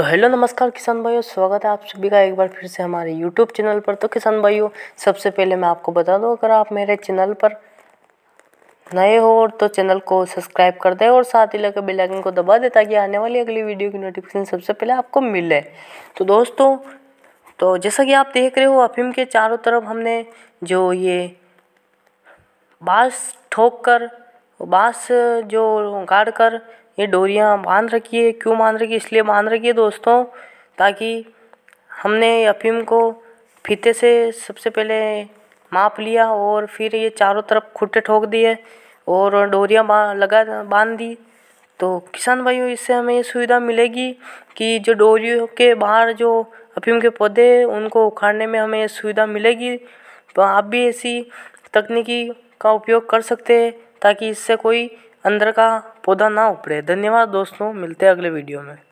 तो हेलो नमस्कार किसान भाइयों स्वागत है आप सभी का एक बार फिर से हमारे यूट्यूब चैनल पर तो किसान भाइयों सबसे पहले मैं आपको बता दूं अगर आप मेरे चैनल पर नए हो और तो चैनल को सब्सक्राइब कर दें और साथ ही लगे बेल आइकन को दबा दें ताकि आने वाली अगली वीडियो की नोटिफिकेशन सबसे पहले आपको मिले तो दोस्तों तो जैसा कि आप देख रहे हो अफीम के चारों तरफ हमने जो ये बाँस ठोक कर बाँस जो गाड़ कर ये डोरियाँ बांध रखी है क्यों बांध रखी है इसलिए बांध रखी है दोस्तों ताकि हमने अफ़ीम को फीते से सबसे पहले माप लिया और फिर ये चारों तरफ खुट्टे ठोक दिए और डोरियाँ लगा बांध दी तो किसान भाइयों इससे हमें ये सुविधा मिलेगी कि जो डोरियों के बाहर जो अफीम के पौधे उनको उखाड़ने में हमें सुविधा मिलेगी तो आप भी ऐसी तकनीकी का उपयोग कर सकते हैं ताकि इससे कोई अंदर का पौधा ना उपड़े धन्यवाद दोस्तों मिलते हैं अगले वीडियो में